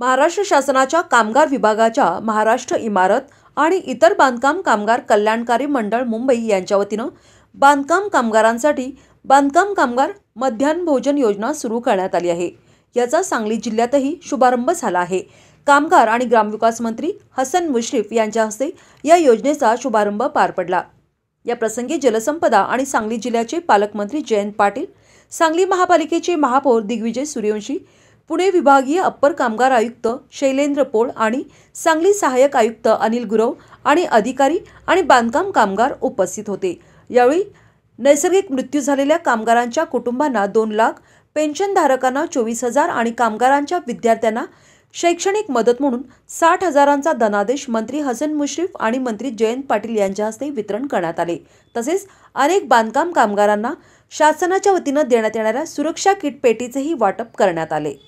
महाराष्ट्र शासनाच्या कामगार विभागाच्या महाराष्ट्र इमारत आणि इतर बांधकाम कामगार कल्याणकारी मंडळ मुंबई यांच्या वतीनं बांधकाम कामगारांसाठी बांधकाम कामगार मध्यान्ह भोजन योजना सुरू करण्यात आली आहे याचा सांगली जिल्ह्यातही शुभारंभ झाला आहे कामगार आणि ग्रामविकास मंत्री हसन मुश्रीफ यांच्या हस्ते या योजनेचा शुभारंभ पार पडला या प्रसंगी जलसंपदा आणि सांगली जिल्ह्याचे पालकमंत्री जयंत पाटील सांगली महापालिकेचे महापौर दिग्विजय सूर्यवंशी पुणे विभागीय अप्पर कामगार आयुक्त शैलेंद्र पोळ आणि सांगली सहाय्यक आयुक्त अनिल गुरव आणि अधिकारी आणि बांधकाम कामगार उपस्थित होते यावेळी नैसर्गिक मृत्यू झालेल्या कामगारांच्या कुटुंबांना दोन लाख पेन्शनधारकांना चोवीस हजार आणि कामगारांच्या विद्यार्थ्यांना शैक्षणिक मदत म्हणून साठ हजारांचा धनादेश मंत्री हसन मुश्रीफ आणि मंत्री जयंत पाटील यांच्या हस्ते वितरण करण्यात आले तसेच अनेक बांधकाम कामगारांना शासनाच्या वतीनं देण्यात येणाऱ्या सुरक्षा किट पेटीचेही वाटप करण्यात आले